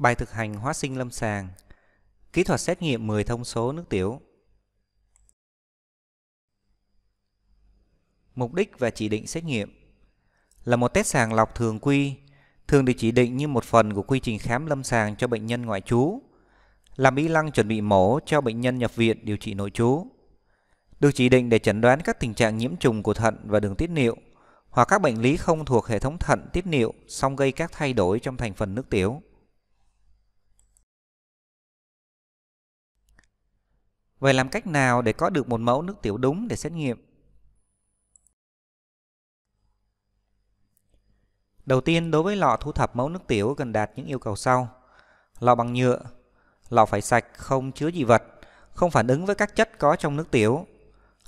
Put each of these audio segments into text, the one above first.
Bài thực hành hóa sinh lâm sàng Kỹ thuật xét nghiệm 10 thông số nước tiểu Mục đích và chỉ định xét nghiệm Là một test sàng lọc thường quy Thường được chỉ định như một phần của quy trình khám lâm sàng cho bệnh nhân ngoại trú Làm y lăng chuẩn bị mổ cho bệnh nhân nhập viện điều trị nội trú Được chỉ định để chẩn đoán các tình trạng nhiễm trùng của thận và đường tiết niệu hoặc các bệnh lý không thuộc hệ thống thận tiết niệu song gây các thay đổi trong thành phần nước tiểu Vậy làm cách nào để có được một mẫu nước tiểu đúng để xét nghiệm? Đầu tiên, đối với lọ thu thập mẫu nước tiểu cần đạt những yêu cầu sau. Lọ bằng nhựa, lọ phải sạch, không chứa dị vật, không phản ứng với các chất có trong nước tiểu.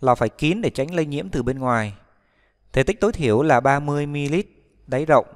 Lọ phải kín để tránh lây nhiễm từ bên ngoài. Thể tích tối thiểu là 30ml, đáy rộng.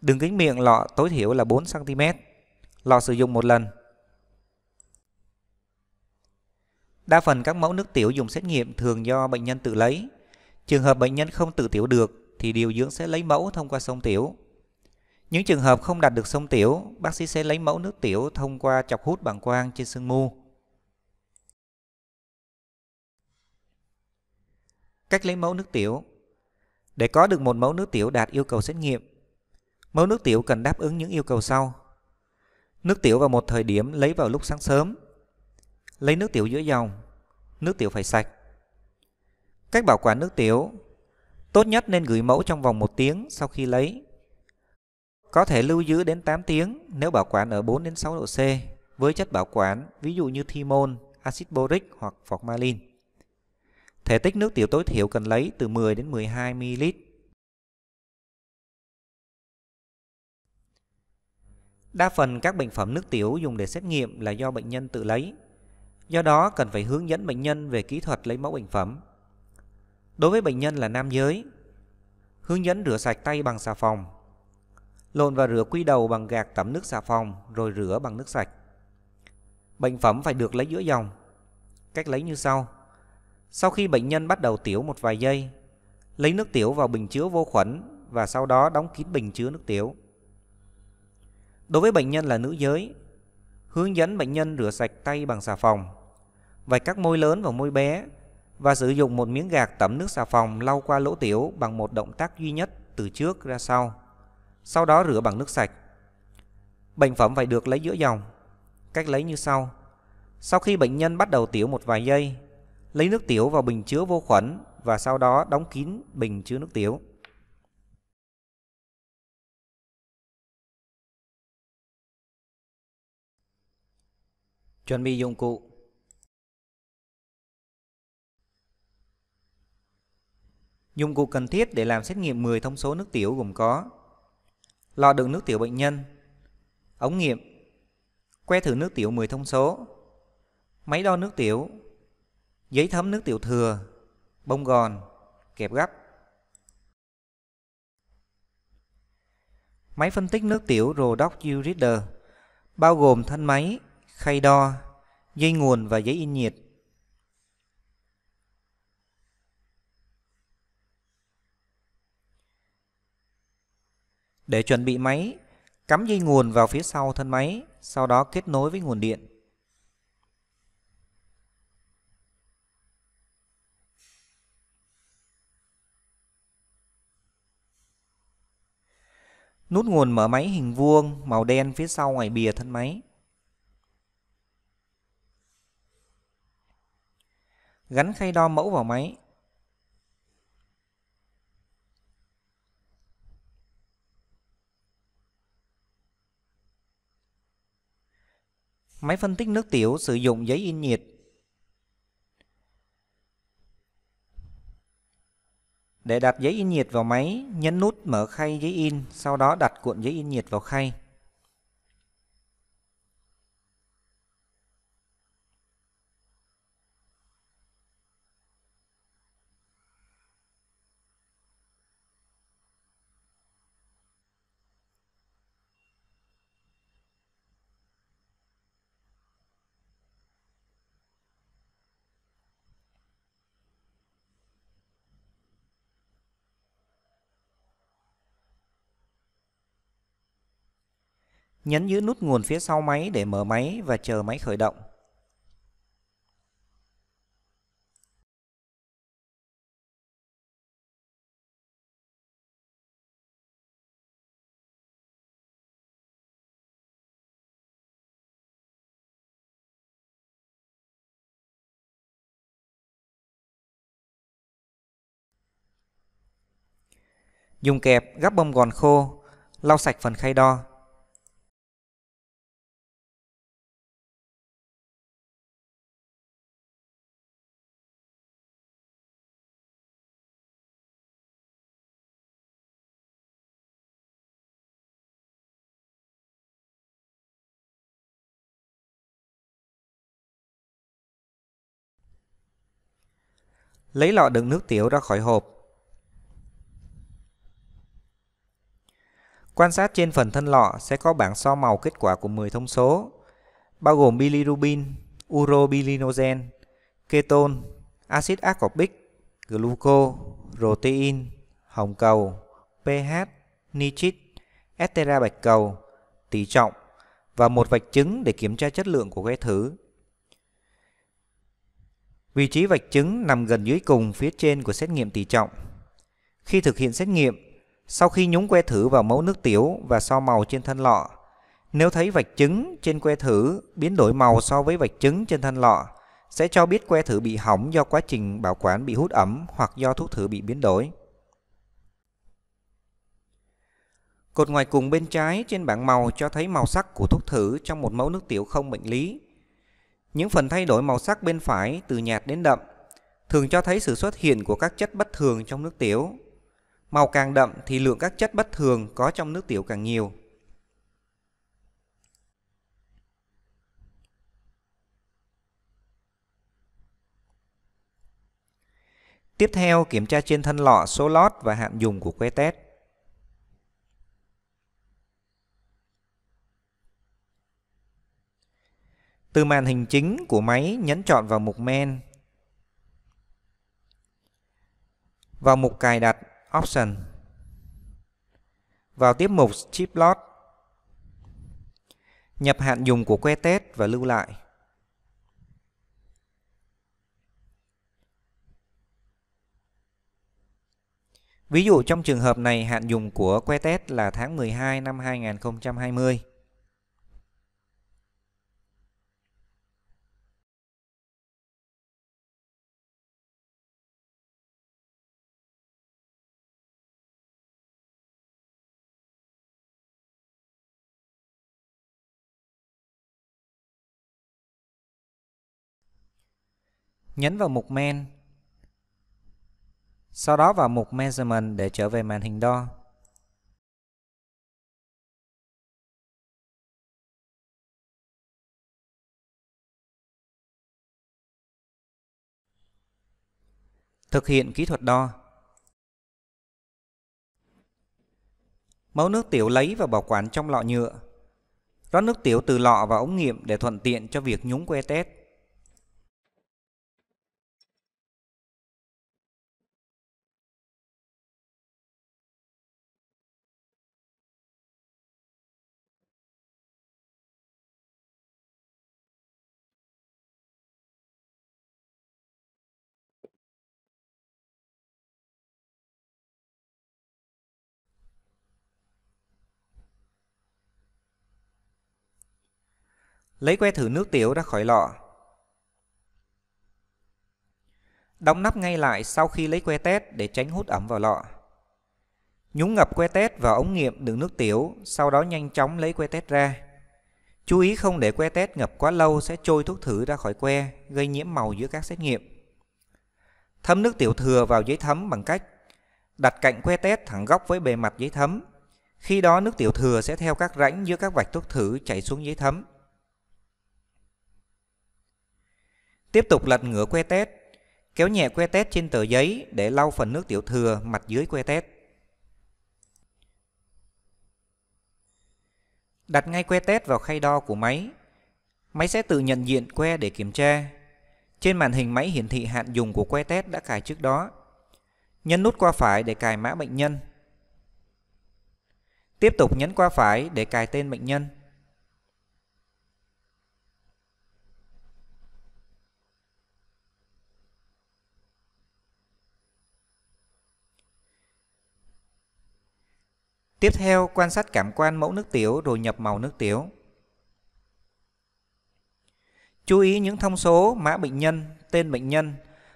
Đường kính miệng lọ tối thiểu là 4cm. Lọ sử dụng một lần. Đa phần các mẫu nước tiểu dùng xét nghiệm thường do bệnh nhân tự lấy. Trường hợp bệnh nhân không tự tiểu được thì điều dưỡng sẽ lấy mẫu thông qua sông tiểu. Những trường hợp không đạt được sông tiểu, bác sĩ sẽ lấy mẫu nước tiểu thông qua chọc hút bằng quang trên sương mu. Cách lấy mẫu nước tiểu Để có được một mẫu nước tiểu đạt yêu cầu xét nghiệm, mẫu nước tiểu cần đáp ứng những yêu cầu sau. Nước tiểu vào một thời điểm lấy vào lúc sáng sớm Lấy nước tiểu giữa dòng Nước tiểu phải sạch Cách bảo quản nước tiểu Tốt nhất nên gửi mẫu trong vòng 1 tiếng sau khi lấy Có thể lưu giữ đến 8 tiếng nếu bảo quản ở 4 đến 6 độ C với chất bảo quản ví dụ như thimon, axit boric hoặc formalin. Thể tích nước tiểu tối thiểu cần lấy từ 10 đến 12 ml. Đa phần các bệnh phẩm nước tiểu dùng để xét nghiệm là do bệnh nhân tự lấy Do đó cần phải hướng dẫn bệnh nhân về kỹ thuật lấy mẫu bệnh phẩm. Đối với bệnh nhân là nam giới, hướng dẫn rửa sạch tay bằng xà phòng. Lộn và rửa quy đầu bằng gạt tẩm nước xà phòng rồi rửa bằng nước sạch. Bệnh phẩm phải được lấy giữa dòng. Cách lấy như sau. Sau khi bệnh nhân bắt đầu tiểu một vài giây, lấy nước tiểu vào bình chứa vô khuẩn và sau đó đóng kín bình chứa nước tiểu. Đối với bệnh nhân là nữ giới, hướng dẫn bệnh nhân rửa sạch tay bằng xà phòng vạch các môi lớn và môi bé và sử dụng một miếng gạc tẩm nước xà phòng lau qua lỗ tiểu bằng một động tác duy nhất từ trước ra sau. Sau đó rửa bằng nước sạch. Bệnh phẩm phải được lấy giữa dòng. Cách lấy như sau. Sau khi bệnh nhân bắt đầu tiểu một vài giây, lấy nước tiểu vào bình chứa vô khuẩn và sau đó đóng kín bình chứa nước tiểu. Chuẩn bị dụng cụ Dụng cụ cần thiết để làm xét nghiệm 10 thông số nước tiểu gồm có Lọ đựng nước tiểu bệnh nhân Ống nghiệm Que thử nước tiểu 10 thông số Máy đo nước tiểu Giấy thấm nước tiểu thừa Bông gòn Kẹp gấp Máy phân tích nước tiểu Rodox U-Reader bao gồm thân máy, khay đo, dây nguồn và giấy in nhiệt. Để chuẩn bị máy, cắm dây nguồn vào phía sau thân máy, sau đó kết nối với nguồn điện. Nút nguồn mở máy hình vuông màu đen phía sau ngoài bìa thân máy. Gắn khay đo mẫu vào máy. Máy phân tích nước tiểu sử dụng giấy in nhiệt Để đặt giấy in nhiệt vào máy, nhấn nút mở khay giấy in, sau đó đặt cuộn giấy in nhiệt vào khay. nhấn giữ nút nguồn phía sau máy để mở máy và chờ máy khởi động. Dùng kẹp gắp bông gòn khô, lau sạch phần khay đo, lấy lọ đựng nước tiểu ra khỏi hộp. Quan sát trên phần thân lọ sẽ có bảng so màu kết quả của 10 thông số, bao gồm bilirubin, urobilinogen, ketone, axit ascorbic, gluco, protein, hồng cầu, pH, nitrit, estera bạch cầu, tỷ trọng và một vạch chứng để kiểm tra chất lượng của que thử. Vị trí vạch trứng nằm gần dưới cùng phía trên của xét nghiệm tỷ trọng. Khi thực hiện xét nghiệm, sau khi nhúng que thử vào mẫu nước tiểu và so màu trên thân lọ, nếu thấy vạch trứng trên que thử biến đổi màu so với vạch trứng trên thân lọ, sẽ cho biết que thử bị hỏng do quá trình bảo quản bị hút ẩm hoặc do thuốc thử bị biến đổi. Cột ngoài cùng bên trái trên bảng màu cho thấy màu sắc của thuốc thử trong một mẫu nước tiểu không bệnh lý. Những phần thay đổi màu sắc bên phải từ nhạt đến đậm thường cho thấy sự xuất hiện của các chất bất thường trong nước tiểu. Màu càng đậm thì lượng các chất bất thường có trong nước tiểu càng nhiều. Tiếp theo kiểm tra trên thân lọ số lót và hạn dùng của que test. Từ màn hình chính của máy nhấn chọn vào mục Men. Vào mục cài đặt Option. Vào tiếp mục Chip Lot. Nhập hạn dùng của que test và lưu lại. Ví dụ trong trường hợp này hạn dùng của que test là tháng 12 năm 2020. Nhấn vào mục Men. Sau đó vào mục Measurement để trở về màn hình đo. Thực hiện kỹ thuật đo. Mẫu nước tiểu lấy và bảo quản trong lọ nhựa. Rót nước tiểu từ lọ vào ống nghiệm để thuận tiện cho việc nhúng que test. Lấy que thử nước tiểu ra khỏi lọ. Đóng nắp ngay lại sau khi lấy que test để tránh hút ẩm vào lọ. Nhúng ngập que test vào ống nghiệm đựng nước tiểu, sau đó nhanh chóng lấy que test ra. Chú ý không để que test ngập quá lâu sẽ trôi thuốc thử ra khỏi que, gây nhiễm màu giữa các xét nghiệm. Thấm nước tiểu thừa vào giấy thấm bằng cách đặt cạnh que test thẳng góc với bề mặt giấy thấm. Khi đó nước tiểu thừa sẽ theo các rãnh giữa các vạch thuốc thử chảy xuống giấy thấm. Tiếp tục lật ngửa que tét, kéo nhẹ que tét trên tờ giấy để lau phần nước tiểu thừa mặt dưới que tét. Đặt ngay que tét vào khay đo của máy. Máy sẽ tự nhận diện que để kiểm tra. Trên màn hình máy hiển thị hạn dùng của que tét đã cài trước đó. Nhấn nút qua phải để cài mã bệnh nhân. Tiếp tục nhấn qua phải để cài tên bệnh nhân. Tiếp theo quan sát cảm quan mẫu nước tiểu rồi nhập màu nước tiểu. Chú ý những thông số mã bệnh nhân, tên bệnh nhân.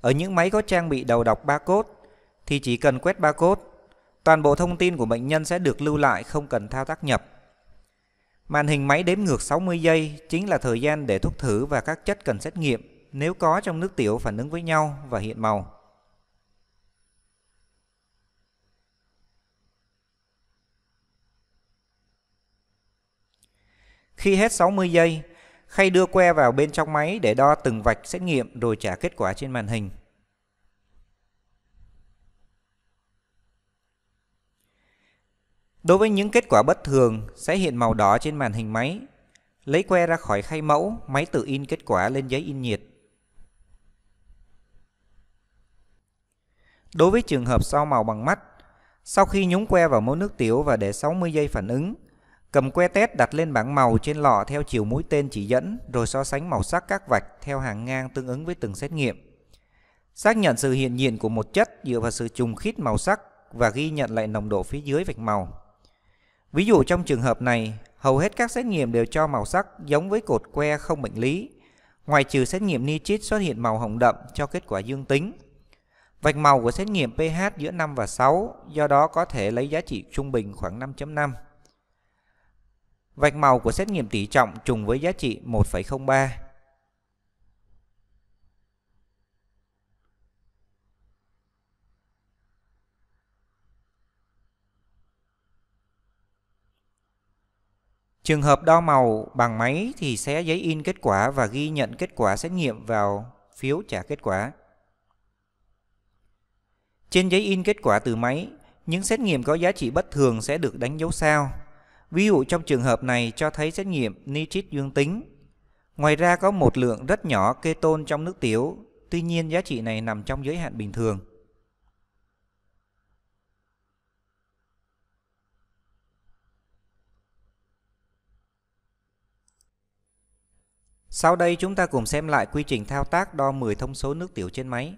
Ở những máy có trang bị đầu đọc barcode thì chỉ cần quét barcode Toàn bộ thông tin của bệnh nhân sẽ được lưu lại không cần thao tác nhập. Màn hình máy đếm ngược 60 giây chính là thời gian để thuốc thử và các chất cần xét nghiệm nếu có trong nước tiểu phản ứng với nhau và hiện màu. Khi hết 60 giây, Khay đưa que vào bên trong máy để đo từng vạch xét nghiệm rồi trả kết quả trên màn hình. Đối với những kết quả bất thường sẽ hiện màu đỏ trên màn hình máy. Lấy que ra khỏi khay mẫu, máy tự in kết quả lên giấy in nhiệt. Đối với trường hợp sau màu bằng mắt, sau khi nhúng que vào mẫu nước tiểu và để 60 giây phản ứng, Cầm que tét đặt lên bảng màu trên lọ theo chiều mũi tên chỉ dẫn rồi so sánh màu sắc các vạch theo hàng ngang tương ứng với từng xét nghiệm. Xác nhận sự hiện diện của một chất dựa vào sự trùng khít màu sắc và ghi nhận lại nồng độ phía dưới vạch màu. Ví dụ trong trường hợp này, hầu hết các xét nghiệm đều cho màu sắc giống với cột que không bệnh lý, ngoài trừ xét nghiệm nitrit xuất hiện màu hồng đậm cho kết quả dương tính. Vạch màu của xét nghiệm pH giữa 5 và 6, do đó có thể lấy giá trị trung bình khoảng 5.5. Vạch màu của xét nghiệm tỷ trọng trùng với giá trị 1,03. Trường hợp đo màu bằng máy thì sẽ giấy in kết quả và ghi nhận kết quả xét nghiệm vào phiếu trả kết quả. Trên giấy in kết quả từ máy, những xét nghiệm có giá trị bất thường sẽ được đánh dấu sao Ví dụ trong trường hợp này cho thấy xét nghiệm nitrit dương tính. Ngoài ra có một lượng rất nhỏ keton trong nước tiểu, tuy nhiên giá trị này nằm trong giới hạn bình thường. Sau đây chúng ta cùng xem lại quy trình thao tác đo 10 thông số nước tiểu trên máy.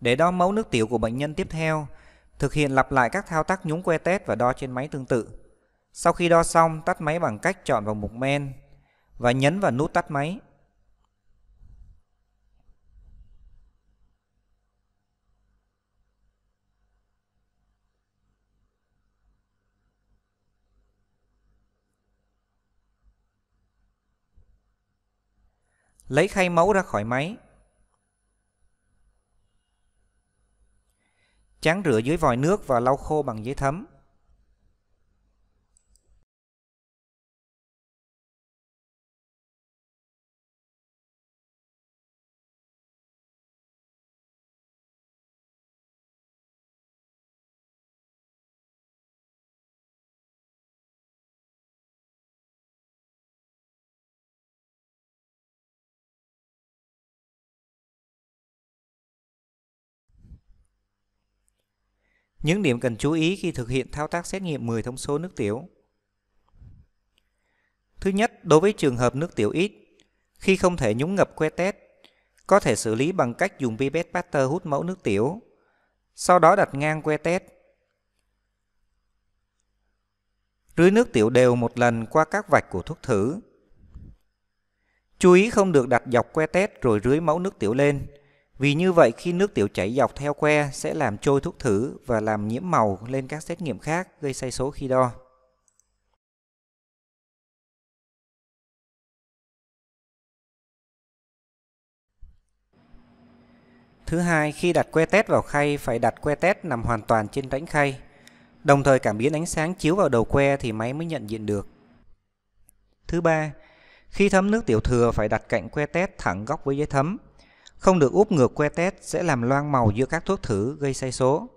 để đo mẫu nước tiểu của bệnh nhân tiếp theo, thực hiện lặp lại các thao tác nhúng que test và đo trên máy tương tự. Sau khi đo xong, tắt máy bằng cách chọn vào mục men và nhấn vào nút tắt máy. Lấy khay mẫu ra khỏi máy Chán rửa dưới vòi nước và lau khô bằng giấy thấm. Những điểm cần chú ý khi thực hiện thao tác xét nghiệm 10 thông số nước tiểu. Thứ nhất, đối với trường hợp nước tiểu ít, khi không thể nhúng ngập que test, có thể xử lý bằng cách dùng pipette Pasteur hút mẫu nước tiểu, sau đó đặt ngang que test. Rưới nước tiểu đều một lần qua các vạch của thuốc thử. Chú ý không được đặt dọc que test rồi rưới mẫu nước tiểu lên vì như vậy khi nước tiểu chảy dọc theo que sẽ làm trôi thuốc thử và làm nhiễm màu lên các xét nghiệm khác gây sai số khi đo. Thứ hai, khi đặt que test vào khay phải đặt que test nằm hoàn toàn trên rãnh khay. Đồng thời cảm biến ánh sáng chiếu vào đầu que thì máy mới nhận diện được. Thứ ba, khi thấm nước tiểu thừa phải đặt cạnh que test thẳng góc với giấy thấm không được úp ngược que test sẽ làm loang màu giữa các thuốc thử gây sai số.